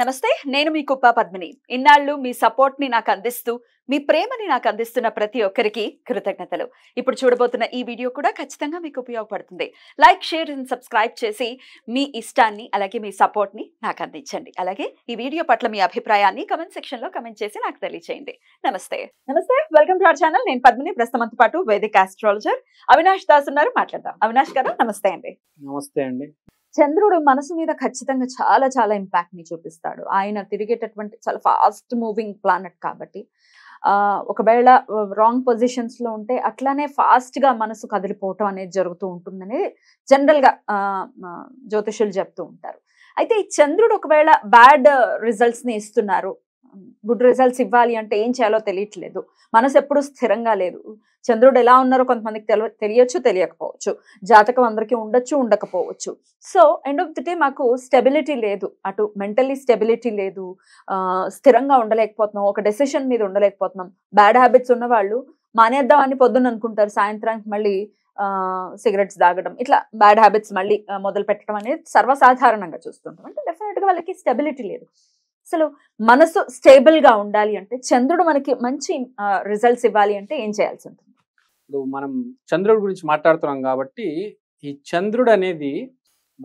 నమస్తే నేను మీ కుప్ప పద్మిని ఇన్నాళ్ళు మీ సపోర్ట్ ని నాకు అందిస్తూ మీ ప్రేమని నాకు అందిస్తున్న ప్రతి ఒక్కరికి కృతజ్ఞతలు ఇప్పుడు చూడబోతున్న ఈ వీడియో కూడా ఖచ్చితంగా మీకు ఉపయోగపడుతుంది లైక్ షేర్ అండ్ సబ్స్క్రైబ్ చేసి మీ ఇష్టాన్ని అలాగే మీ సపోర్ట్ని నాకు అందించండి అలాగే ఈ వీడియో పట్ల మీ అభిప్రాయాన్ని కమెంట్ సెక్షన్లో కమెంట్ చేసి నాకు తెలియజేయండి నమస్తే నమస్తే వెల్కమ్ టు అవర్ ఛానల్ నేను పద్మిని ప్రస్తుతంతో పాటు వేదిక ఆస్ట్రాలజర్ అవినాష్ దాస్ ఉన్నారు మాట్లాడదాం అవినాష్ గారు నమస్తే అండి నమస్తే అండి చంద్రుడు మనసు మీద ఖచ్చితంగా చాలా చాలా ఇంపాక్ట్ ని చూపిస్తాడు ఆయన తిరిగేటటువంటి చాలా ఫాస్ట్ మూవింగ్ ప్లానెట్ కాబట్టి ఒకవేళ రాంగ్ పొజిషన్స్ లో ఉంటే అట్లానే ఫాస్ట్ గా మనసు కదిలిపోవటం అనేది జరుగుతూ ఉంటుందని జనరల్ గా జ్యోతిషులు చెప్తూ ఉంటారు అయితే ఈ చంద్రుడు ఒకవేళ బ్యాడ్ రిజల్ట్స్ ని ఇస్తున్నారు గుడ్ రిజల్ట్స్ ఇవ్వాలి అంటే ఏం చేయాలో తెలియట్లేదు మనసు ఎప్పుడు స్థిరంగా లేదు చంద్రుడు ఎలా ఉన్నారో కొంతమందికి తెలియ తెలియచ్చు తెలియకపోవచ్చు జాతకం అందరికీ ఉండొచ్చు ఉండకపోవచ్చు so end of the day మాకు స్టెబిలిటీ లేదు అటు మెంటల్లీ స్టెబిలిటీ లేదు స్థిరంగా ఉండలేకపోతున్నాం ఒక డెసిషన్ మీద ఉండలేకపోతున్నాం బ్యాడ్ హ్యాబిట్స్ ఉన్నవాళ్ళు మానేద్దామని పొద్దున్న అనుకుంటారు సాయంత్రానికి మళ్ళీ సిగరెట్స్ తాగడం ఇట్లా బ్యాడ్ హ్యాబిట్స్ మళ్ళీ మొదలు పెట్టడం అనేది సర్వసాధారణంగా చూస్తుంటాం అంటే డెఫినెట్గా వాళ్ళకి స్టెబిలిటీ లేదు అసలు మనసు స్టేబుల్ గా ఉండాలి అంటే చంద్రుడు మనకి మంచి రిజల్ట్స్ ఇవ్వాలి అంటే ఏం చేయాల్సి ఉంటుంది ఇప్పుడు మనం చంద్రుడి గురించి మాట్లాడుతున్నాం కాబట్టి ఈ చంద్రుడు అనేది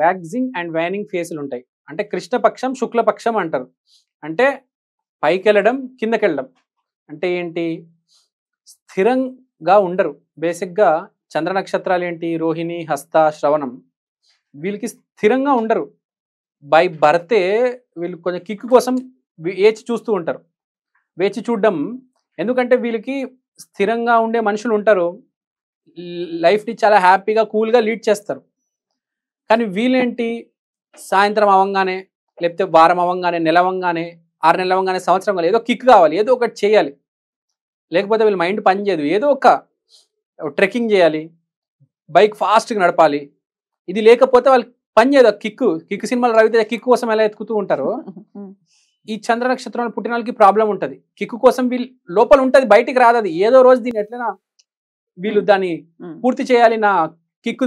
వ్యాక్సింగ్ అండ్ వ్యానింగ్ ఫేసులు ఉంటాయి అంటే కృష్ణపక్షం శుక్లపక్షం అంటారు అంటే పైకి వెళ్ళడం కిందకి వెళ్ళడం అంటే ఏంటి స్థిరంగా ఉండరు బేసిక్గా చంద్ర నక్షత్రాలు ఏంటి రోహిణి హస్త శ్రవణం వీళ్ళకి స్థిరంగా ఉండరు బై భర్తే వీళ్ళు కొంచెం కిక్ కోసం వేచి చూస్తూ ఉంటారు వేచి చూడడం ఎందుకంటే వీళ్ళకి స్థిరంగా ఉండే మనుషులు ఉంటారు లైఫ్ని చాలా హ్యాపీగా కూల్గా లీడ్ చేస్తారు కానీ వీళ్ళేంటి సాయంత్రం అవ్వంగానే లేకపోతే వారం అవ్వంగానే నెలవంగానే ఆరు నెలవంగానే సంవత్సరం కానీ ఏదో కిక్ కావాలి ఏదో ఒకటి చేయాలి లేకపోతే వీళ్ళ మైండ్ పనిచేయదు ఏదో ఒక ట్రెక్కింగ్ చేయాలి బైక్ ఫాస్ట్గా నడపాలి ఇది లేకపోతే వాళ్ళు పని చేయదు కిక్ కిక్ సినిమాలు రవితేజ కిక్ కోసం ఎలా ఎత్తుకుతూ ఉంటారు ఈ చంద్ర నక్షత్రంలో పుట్టిన వాళ్ళకి ప్రాబ్లం ఉంటుంది కిక్ కోసం వీళ్ళు లోపల ఉంటుంది బయటికి రాదది ఏదో రోజు దీన్ని ఎట్లైనా వీళ్ళు దాన్ని పూర్తి చేయాలి నా కిక్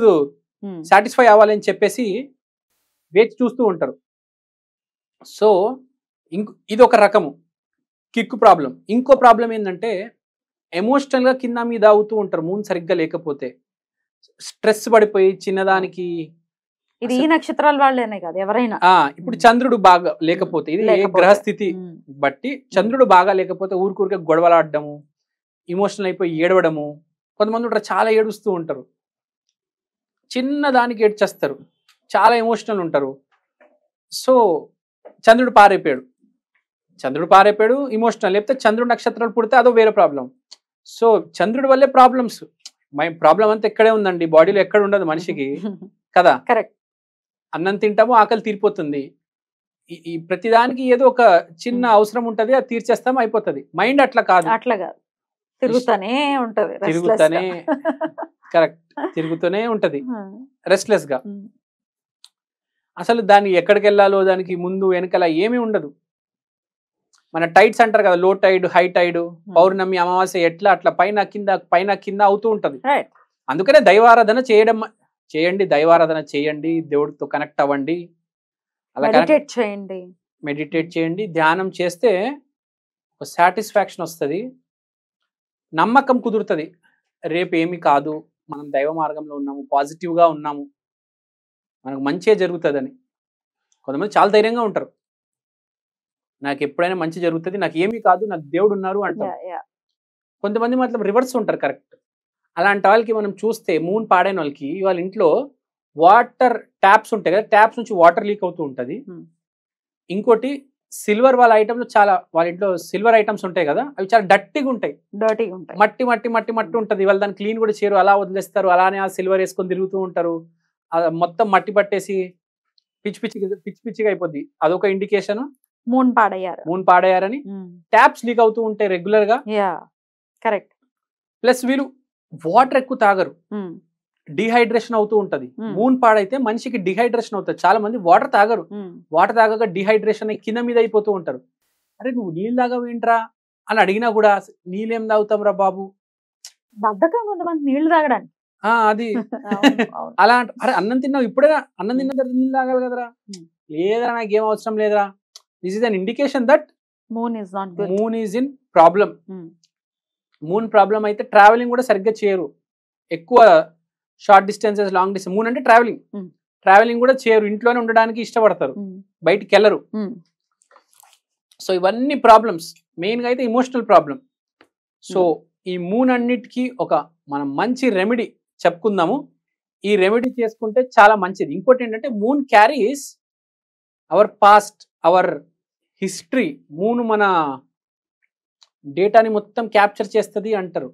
సాటిస్ఫై అవ్వాలి అని చెప్పేసి వేచి చూస్తూ ఉంటారు సో ఇంక ఇది ఒక రకము కిక్ ప్రాబ్లం ఇంకో ప్రాబ్లం ఏంటంటే ఎమోషనల్గా కింద మీద అవుతూ ఉంటారు మూన్ సరిగ్గా లేకపోతే స్ట్రెస్ పడిపోయి చిన్నదానికి ఇది ఈ నక్షత్రాల వాళ్ళేనే కాదు ఎవరైనా ఇప్పుడు చంద్రుడు బాగా లేకపోతే ఇది గ్రహస్థితి బట్టి చంద్రుడు బాగా లేకపోతే ఊరికూరికే గొడవలాడము ఇమోషనల్ అయిపోయి ఏడవడము కొంతమంది ఉంటారు చాలా ఏడుస్తూ ఉంటారు చిన్న దానికి ఏడ్చేస్తారు చాలా ఎమోషనల్ ఉంటారు సో చంద్రుడు పారైపోయాడు చంద్రుడు పారైపోయాడు ఇమోషనల్ లేకపోతే చంద్రుడు నక్షత్రాలు పుడితే అదో వేరే ప్రాబ్లం సో చంద్రుడి వల్లే ప్రాబ్లమ్స్ మై ప్రాబ్లం అంతా ఎక్కడే ఉందండి బాడీలో ఎక్కడ ఉండదు మనిషికి కదా కరెక్ట్ అన్నం తింటాము ఆకలి తీరిపోతుంది ఈ ప్రతిదానికి ఏదో ఒక చిన్న అవసరం ఉంటది అది తీర్చేస్తాం అయిపోతుంది మైండ్ అట్లా కాదు అట్లా కాదు తిరుగుతూనే ఉంటది తిరుగుతూనే కరెక్ట్ తిరుగుతూనే ఉంటది రెస్ట్లెస్ గా అసలు దాన్ని ఎక్కడికి వెళ్ళాలో దానికి ముందు వెనకల ఏమీ ఉండదు మన టైట్స్ అంటారు కదా లో టైడ్ హై టైడ్ పౌర్ణమి అమావాస్య ఎట్లా అట్లా పైన కింద పైన కింద అవుతూ ఉంటది అందుకనే దైవారాధన చేయడం చేయండి దైవారాధన చేయండి దేవుడితో కనెక్ట్ అవ్వండి అలా మెడిటేట్ చేయండి మెడిటేట్ చేయండి ధ్యానం చేస్తే ఒక సాటిస్ఫాక్షన్ వస్తుంది నమ్మకం కుదురుతుంది రేపు ఏమి కాదు మనం దైవ మార్గంలో ఉన్నాము పాజిటివ్గా ఉన్నాము మనకు మంచే జరుగుతుందని కొంతమంది చాలా ధైర్యంగా ఉంటారు నాకు ఎప్పుడైనా మంచి జరుగుతుంది నాకు ఏమీ కాదు నాకు దేవుడు ఉన్నారు అంటారు కొంతమంది మాత్రం రివర్స్ ఉంటారు కరెక్ట్ అలాంటి వాళ్ళకి మనం చూస్తే మూన్ పాడైన వాళ్ళకి వాళ్ళ ఇంట్లో వాటర్ ట్యాప్స్ ఉంటాయి కదా ట్యాప్స్ నుంచి వాటర్ లీక్ అవుతూ ఉంటుంది ఇంకోటి సిల్వర్ వాళ్ళ ఐటమ్స్ చాలా వాళ్ళ ఇంట్లో సిల్వర్ ఐటమ్స్ ఉంటాయి కదా అవి చాలా డట్టిగా ఉంటాయి డర్టీగా ఉంటాయి మట్టి మట్టి మట్టి మట్టి ఉంటుంది వాళ్ళు దాన్ని క్లీన్ కూడా చేయరు అలా వదిలేస్తారు అలానే ఆ సిల్వర్ వేసుకొని తిరుగుతూ ఉంటారు మొత్తం మట్టి పట్టేసి పిచ్చి పిచ్చి పిచ్చి పిచ్చిగా అయిపోద్ది అదొక ఇండికేషన్ మూన్ పాడయ్యారు మూన్ పాడయ్యారని ట్యాప్స్ లీక్ అవుతూ ఉంటాయి రెగ్యులర్ గా కరెక్ట్ ప్లస్ వీరు వాటర్ ఎక్కువ తాగరు డిహైడ్రేషన్ అవుతూ ఉంటది మూన్ పాడైతే మనిషికి డిహైడ్రేషన్ అవుతుంది చాలా మంది వాటర్ తాగరు వాటర్ తాగక డిహైడ్రేషన్ కింద మీద అయిపోతూ ఉంటారు అరే నువ్వు నీళ్ళు తాగవు ఏంట్రా అని అడిగినా కూడా నీళ్ళేం తాగుతాం రా బాబు నీళ్లు తాగడానికి అది అలా అరే అన్నం తిన్నావు ఇప్పుడే అన్నం తిన్న తర్వాత నీళ్ళు తాగాలి కదరా నాకు ఏం అవసరం లేదరా this is an indication that moon is not moon is in problem moon problem అయితే ట్రావెలింగ్ కూడా సరిగ్గా చేయరు ఎక్కువ short distances long distance moon అంటే ట్రావెలింగ్ ట్రావెలింగ్ hmm. కూడా చేయరు ఇంట్లోనే ఉండడానికి ఇష్టపడతారు hmm. బయటికి వెళ్ళరు hmm. సో ఇవన్నీ ప్రాబ్లమ్స్ మెయిన్గా అయితే ఇమోషనల్ ప్రాబ్లం సో ఈ మూన్ అన్నిటికీ ఒక మనం మంచి రెమెడీ చెప్పుకుందాము ఈ రెమెడీ చేసుకుంటే చాలా మంచిది ఇంకోటి ఏంటంటే moon carries our past our history moon మన డేటాని మొత్తం క్యాప్చర్ చేస్తుంది అంటారు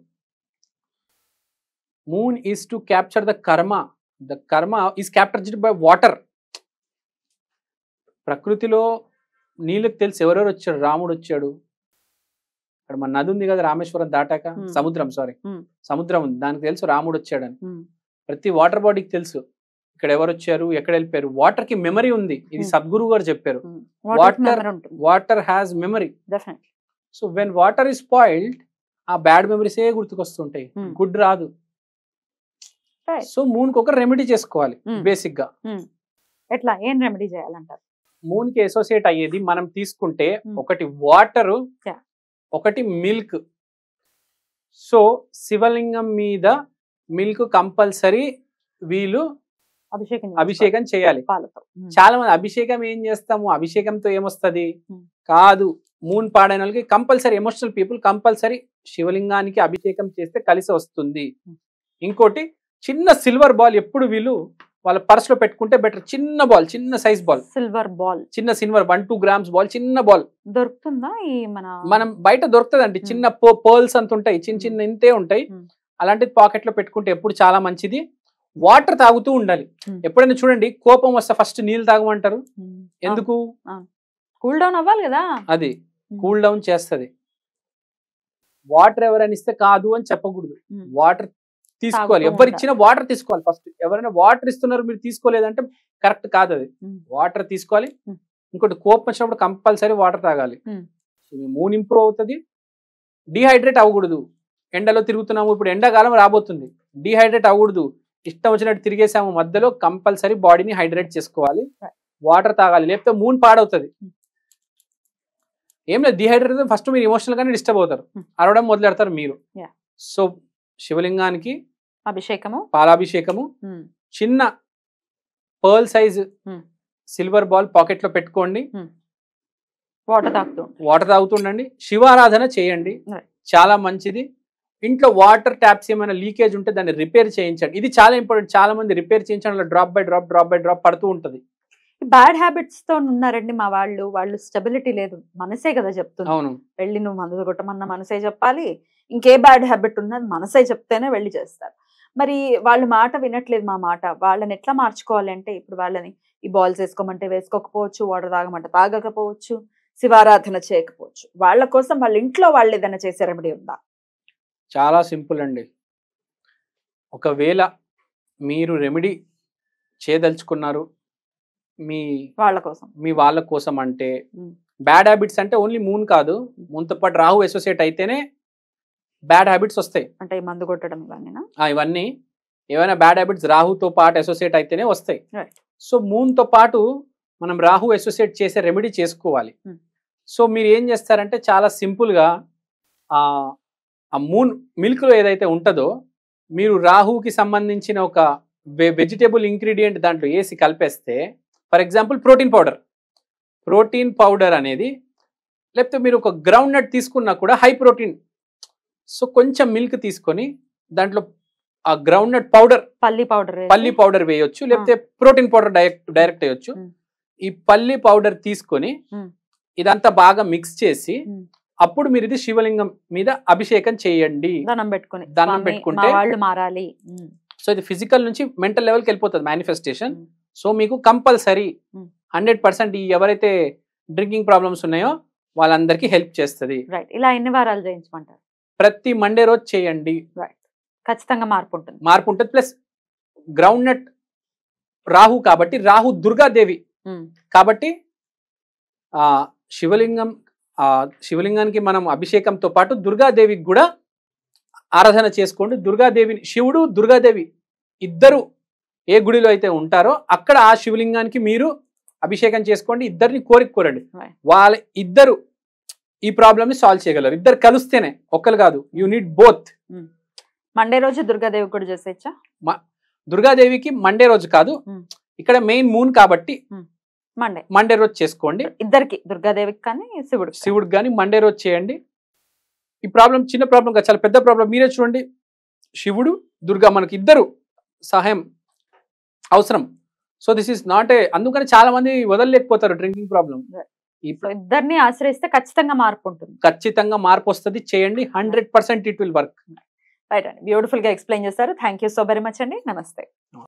moon is to capture the karma the karma is captured by water ప్రకృతిలో నీళ్ళకి తెలిసి ఎవరెవరు వచ్చారు రాముడు వచ్చాడు అక్కడ మన నది ఉంది కదా రామేశ్వరం దాటాక hmm. సముద్రం సారీ hmm. సముద్రం ఉంది దానికి తెలుసు రాముడు వచ్చాడని hmm. ప్రతి వాటర్ బాడీకి తెలుసు ఇక్కడ ఎవరు వచ్చారు ఎక్కడ వెళ్ళిపోయారు వాటర్ కి మెమరీ ఉంది ఇది సద్గురువు గారు చెప్పారు water water has memory so when water is boiled ఆ బ్యాడ్ మెమరీసే గుర్తుకొస్తుంటాయి గుడ్ రాదు సో మూన్ ఒక రెమెడీ చేసుకోవాలి బేసిక్ గా ఎట్లా ఏం రెమెడీ చేయాలంటారు మూన్ కి అసోసియేట్ అయ్యేది మనం తీసుకుంటే ఒకటి వాటర్ ఒకటి మిల్క్ సో శివలింగం మీద మిల్క్ కంపల్సరీ వీళ్ళు అభిషేకం అభిషేకం చేయాలి చాలా మంది అభిషేకం ఏం చేస్తాము అభిషేకంతో ఏమొస్తుంది కాదు మూన్ పాడైన వాళ్ళకి కంపల్సరీ ఎమోషనల్ పీపుల్ కంపల్సరీ శివలింగానికి అభిషేకం చేస్తే కలిసి వస్తుంది ఇంకోటి చిన్న సిల్వర్ బాల్ ఎప్పుడు వీళ్ళు వాళ్ళ పర్స్ లో పెట్టుకుంటే బెటర్ చిన్న బాల్ చిన్న సైజ్ బాల్ సిల్వర్ బాల్ చిన్న silver one two grams ball చిన్న బాల్ దొరుకుతుందా మనం బయట దొరుకుతుందండి hmm. చిన్న పర్ల్స్ అంత ఉంటాయి చిన్న hmm. చిన్న ఇంతే ఉంటాయి hmm. అలాంటిది పాకెట్ లో పెట్టుకుంటే ఎప్పుడు చాలా మంచిది వాటర్ తాగుతూ ఉండాలి ఎప్పుడైనా చూడండి కోపం వస్తే ఫస్ట్ నీళ్ళు తాగమంటారు ఎందుకు కూల్ డౌన్ అవ్వాలి కదా అది కూల్ డౌన్ చేస్తుంది వాటర్ ఎవరైనా ఇస్తే కాదు అని చెప్పకూడదు వాటర్ తీసుకోవాలి ఎవరిచ్చినా వాటర్ తీసుకోవాలి ఫస్ట్ ఎవరైనా వాటర్ ఇస్తున్నారు మీరు తీసుకోలేదంటే కరెక్ట్ కాదు అది వాటర్ తీసుకోవాలి ఇంకోటి కోపం వచ్చినప్పుడు కంపల్సరీ వాటర్ తాగాలి మూన్ ఇంప్రూవ్ అవుతుంది డిహైడ్రేట్ అవ్వకూడదు ఎండలో తిరుగుతున్నాము ఇప్పుడు ఎండాకాలం రాబోతుంది డిహైడ్రేట్ అవ్వకూడదు ఇష్టం వచ్చినట్టు తిరిగేసాము మధ్యలో కంపల్సరీ బాడీని హైడ్రేట్ చేసుకోవాలి వాటర్ తాగాలి లేకపోతే మూన్ పాడవుతుంది ఏం లేదు డిహైడ్రేట్ ఫస్ట్ మీరు ఎమోషనల్ గానే డిస్టర్బ్ అవుతారు hmm. అరవడం మొదలెడతారు మీరు సో శివలింగానికి అభిషేకము పాలాభిషేకము hmm. చిన్న pearl size silver ball pocket లో పెట్టుకోండి వాటర్ hmm. తాగుతూ వాటర్ తాగుతుండండి శివారాధన చేయండి చాలా మంచిది ఇంట్లో వాటర్ ట్యాప్స్ ఏమైనా లీకేజ్ ఉంటే దాన్ని రిపేర్ చేయించండి ఇది చాలా ఇంపార్టెంట్ చాలా మంది రిపేర్ చేయించడం drop by drop drop by drop పడుతూ ఉంటుంది బ్యాడ్ హ్యాబిట్స్ తో ఉన్నారండి మా వాళ్ళు వాళ్ళు స్టెబిలిటీ లేదు మనసే కదా చెప్తుంది వెళ్ళి నువ్వు మందు కొట్టమన్న మనసే చెప్పాలి ఇంకే బ్యాడ్ హ్యాబిట్ ఉన్నది మనసే చెప్తేనే వెళ్ళి చేస్తారు మరి వాళ్ళు మాట వినట్లేదు మా మాట వాళ్ళని ఎట్లా మార్చుకోవాలి అంటే ఇప్పుడు వాళ్ళని ఈ బాల్స్ వేసుకోమంటే వేసుకోకపోవచ్చు వాటర్ తాగమంటే తాగకపోవచ్చు శివారాధన చేయకపోవచ్చు వాళ్ళ కోసం వాళ్ళ ఇంట్లో వాళ్ళు ఏదైనా చేసే రెమెడీ ఉందా చాలా సింపుల్ అండి ఒకవేళ మీరు రెమెడీ చేయదలుచుకున్నారు మీ వాళ్ళ కోసం మీ వాళ్ళ కోసం అంటే బ్యాడ్ హ్యాబిట్స్ అంటే ఓన్లీ మూన్ కాదు మూన్తో పాటు రాహు అసోసియేట్ అయితేనే బ్యాడ్ హ్యాబిట్స్ వస్తాయి అంటే మందు కొట్టడం ఇవన్నీ ఇవన్నీ ఏవైనా బ్యాడ్ హ్యాబిట్స్ రాహుతో పాటు అసోసియేట్ అయితేనే వస్తాయి సో మూన్తో పాటు మనం రాహు అసోసియేట్ చేసే రెమెడీ చేసుకోవాలి సో మీరు ఏం చేస్తారంటే చాలా సింపుల్గా ఆ మూన్ మిల్క్లో ఏదైతే ఉంటుందో మీరు రాహుకి సంబంధించిన ఒక వెజిటేబుల్ ఇంగ్రీడియంట్ దాంట్లో వేసి కలిపేస్తే for example protein powder protein powder అనేది లేకపోతే మీరు ఒక గ్రౌండ్ నట్ తీసుకున్నా కూడా హై ప్రోటీన్ సో కొంచెం మిల్క్ తీసుకొని దాంట్లో ఆ గ్రౌండ్ నట్ పౌడర్ పల్లి పౌడర్ పల్లి పౌడర్ వేయొచ్చు లేకపోతే ప్రోటీన్ పౌడర్ డైరెక్ట్ డైరెక్ట్ వేయొచ్చు ఈ పల్లి పౌడర్ తీసుకొని ఇదంతా బాగా మిక్స్ చేసి అప్పుడు మీరు ఇది శివలింగం మీద అభిషేకం చేయండి దండం పెట్టుకుంటే సో ఇది ఫిజికల్ నుంచి మెంటల్ లెవెల్కి వెళ్ళిపోతుంది మేనిఫెస్టేషన్ సో మీకు కంపల్సరీ hmm. హండ్రెడ్ పర్సెంట్ ఈ ఎవరైతే డ్రింకింగ్ ప్రాబ్లమ్స్ ఉన్నాయో వాళ్ళందరికీ హెల్ప్ చేస్తుంది రైట్ ఇలా ఎన్ని వారాలు చేయించమంటారు ప్రతి మండే రోజు చేయండి రైట్ ఖచ్చితంగా మార్పు ఉంటుంది మార్పు ఉంటుంది ప్లస్ గ్రౌండ్ నట్ రాహు కాబట్టి రాహు దుర్గాదేవి hmm. కాబట్టి ఆ శివలింగం ఆ శివలింగానికి మనం అభిషేకంతో పాటు దుర్గాదేవికి కూడా ఆరాధన చేసుకోండి దుర్గాదేవిని శివుడు దుర్గాదేవి ఇద్దరు ఏ గుడిలో అయితే ఉంటారో అక్కడ ఆ శివలింగానికి మీరు అభిషేకం చేసుకోండి ఇద్దరిని కోరిక కోరండి వాళ్ళ ఇద్దరు ఈ ప్రాబ్లం ని సాల్వ్ చేయగలరు ఇద్దరు కలిస్తేనే ఒక్కరు కాదు you need both Monday hmm. రోజు దుర్గాదేవి కూడా చేసేచ్చా దుర్గాదేవికి మండే రోజు కాదు hmm. ఇక్కడ మెయిన్ మూన్ కాబట్టి మండే hmm. మండే రోజు చేసుకోండి ఇద్దరికి దుర్గాదేవికి కానీ శివుడు శివుడికి కానీ మండే రోజు చేయండి ఈ ప్రాబ్లం చిన్న ప్రాబ్లం కాదు చాలా పెద్ద ప్రాబ్లం మీరే చూడండి శివుడు దుర్గా మనకి ఇద్దరు సహాయం అవసరం so this is not a అందుకని చాలా మంది వదలలేకపోతారు డ్రింకింగ్ ప్రాబ్లం ఇద్దరిని ఆశ్రయిస్తే ఖచ్చితంగా మార్పు ఉంటుంది ఖచ్చితంగా మార్పు వస్తుంది చేయండి hundred percent it will work right అండి బ్యూటిఫుల్ గా ఎక్స్ప్లెయిన్ చేస్తారు థ్యాంక్ సో వెరీ మచ్ అండి నమస్తే